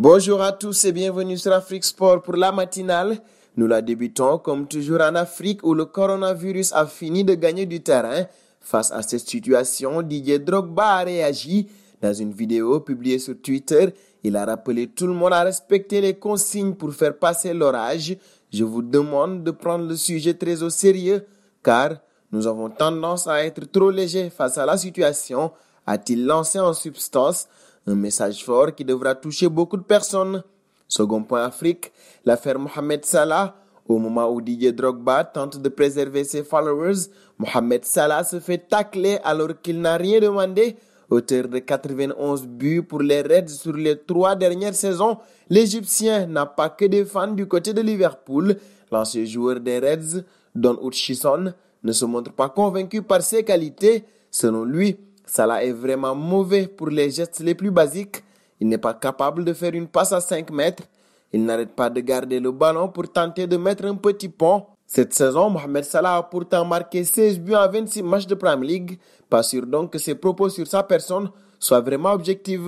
Bonjour à tous et bienvenue sur Afrique Sport pour la matinale. Nous la débutons comme toujours en Afrique où le coronavirus a fini de gagner du terrain. Face à cette situation, Didier Drogba a réagi dans une vidéo publiée sur Twitter. Il a rappelé tout le monde à respecter les consignes pour faire passer l'orage. Je vous demande de prendre le sujet très au sérieux car nous avons tendance à être trop légers face à la situation, a-t-il lancé en substance un message fort qui devra toucher beaucoup de personnes. Second point Afrique, l'affaire Mohamed Salah. Au moment où Didier Drogba tente de préserver ses followers, Mohamed Salah se fait tacler alors qu'il n'a rien demandé. Auteur de 91 buts pour les Reds sur les trois dernières saisons, l'Égyptien n'a pas que des fans du côté de Liverpool. L'ancien joueur des Reds, Don Hutchison, ne se montre pas convaincu par ses qualités. Selon lui, Salah est vraiment mauvais pour les gestes les plus basiques. Il n'est pas capable de faire une passe à 5 mètres. Il n'arrête pas de garder le ballon pour tenter de mettre un petit pont. Cette saison, Mohamed Salah a pourtant marqué 16 buts en 26 matchs de Premier League. Pas sûr donc que ses propos sur sa personne soient vraiment objectifs.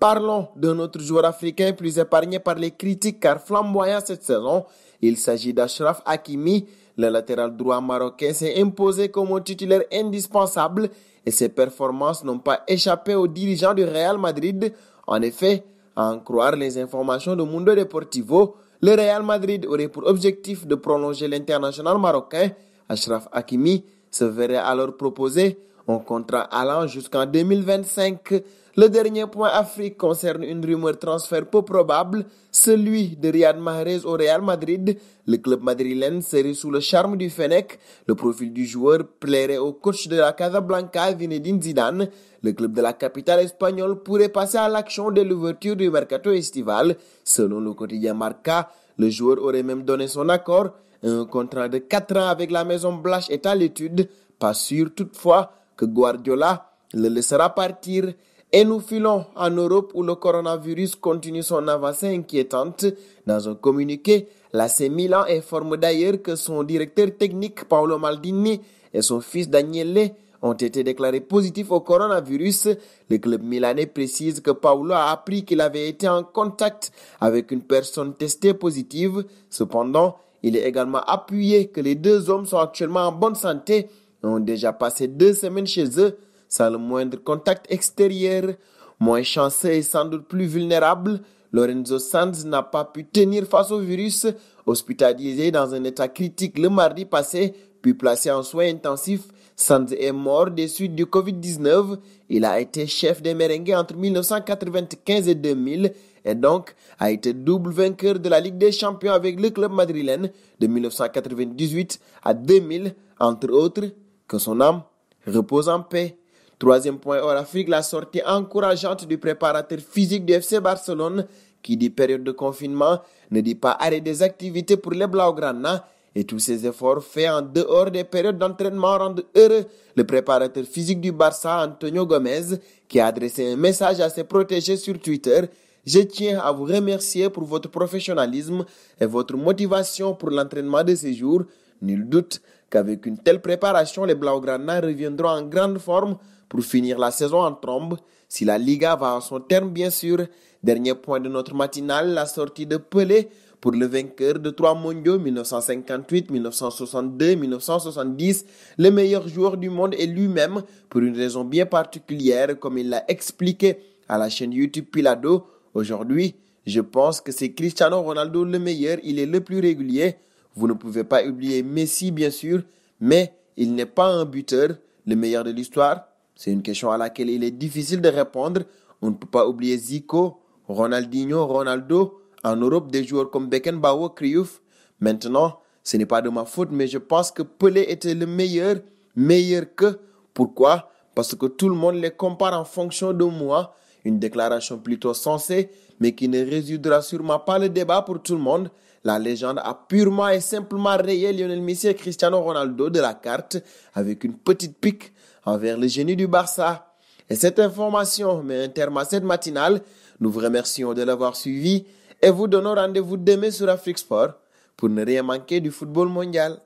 Parlons d'un autre joueur africain plus épargné par les critiques car flamboyant cette saison. Il s'agit d'Ashraf Hakimi le latéral droit marocain s'est imposé comme un titulaire indispensable et ses performances n'ont pas échappé aux dirigeants du Real Madrid. En effet, à en croire les informations de Mundo Deportivo, le Real Madrid aurait pour objectif de prolonger l'international marocain. Ashraf Hakimi se verrait alors proposer un contrat allant jusqu'en 2025 le dernier point Afrique concerne une rumeur transfert peu probable, celui de Riyad Mahrez au Real Madrid. Le club madrilène serait sous le charme du Fennec. Le profil du joueur plairait au coach de la Casablanca, Zinedine Zidane. Le club de la capitale espagnole pourrait passer à l'action dès l'ouverture du mercato estival. Selon le quotidien Marca, le joueur aurait même donné son accord. Un contrat de 4 ans avec la Maison Blanche est à l'étude. Pas sûr toutefois que Guardiola le laissera partir et nous filons en Europe où le coronavirus continue son avancée inquiétante. Dans un communiqué, l'AC Milan informe d'ailleurs que son directeur technique Paolo Maldini et son fils Daniele ont été déclarés positifs au coronavirus. Le club milanais précise que Paolo a appris qu'il avait été en contact avec une personne testée positive. Cependant, il est également appuyé que les deux hommes sont actuellement en bonne santé et ont déjà passé deux semaines chez eux sans le moindre contact extérieur, moins chanceux et sans doute plus vulnérable, Lorenzo Sanz n'a pas pu tenir face au virus, hospitalisé dans un état critique le mardi passé, puis placé en soins intensifs. Sanz est mort des suites du Covid-19. Il a été chef des merengues entre 1995 et 2000 et donc a été double vainqueur de la Ligue des Champions avec le club madrilène de 1998 à 2000, entre autres. Que son âme repose en paix. Troisième point hors Afrique, la sortie encourageante du préparateur physique du FC Barcelone qui dit période de confinement ne dit pas arrêt des activités pour les Blaugrana et tous ces efforts faits en dehors des périodes d'entraînement rendent heureux le préparateur physique du Barça, Antonio Gomez, qui a adressé un message à ses protégés sur Twitter. Je tiens à vous remercier pour votre professionnalisme et votre motivation pour l'entraînement de ces jours. Nul doute qu'avec une telle préparation, les Blaugrana reviendront en grande forme pour finir la saison en trombe, si la Liga va à son terme bien sûr. Dernier point de notre matinale, la sortie de Pelé pour le vainqueur de trois mondiaux 1958, 1962, 1970, le meilleur joueur du monde est lui-même pour une raison bien particulière comme il l'a expliqué à la chaîne YouTube Pilado. Aujourd'hui, je pense que c'est Cristiano Ronaldo le meilleur, il est le plus régulier. Vous ne pouvez pas oublier Messi, bien sûr, mais il n'est pas un buteur, le meilleur de l'histoire. C'est une question à laquelle il est difficile de répondre. On ne peut pas oublier Zico, Ronaldinho, Ronaldo, en Europe des joueurs comme Beckenbauer, Kriouf. Maintenant, ce n'est pas de ma faute, mais je pense que Pelé était le meilleur, meilleur que. Pourquoi Parce que tout le monde les compare en fonction de moi. Une déclaration plutôt sensée, mais qui ne résoudra sûrement pas le débat pour tout le monde, la légende a purement et simplement rayé Lionel Messi et Cristiano Ronaldo de la carte avec une petite pique envers le génie du Barça. Et cette information met un terme à cette matinale. Nous vous remercions de l'avoir suivi et vous donnons rendez-vous demain sur Afrique Sport pour ne rien manquer du football mondial.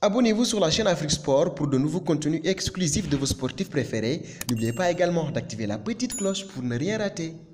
Abonnez-vous sur la chaîne Afrique Sport pour de nouveaux contenus exclusifs de vos sportifs préférés. N'oubliez pas également d'activer la petite cloche pour ne rien rater.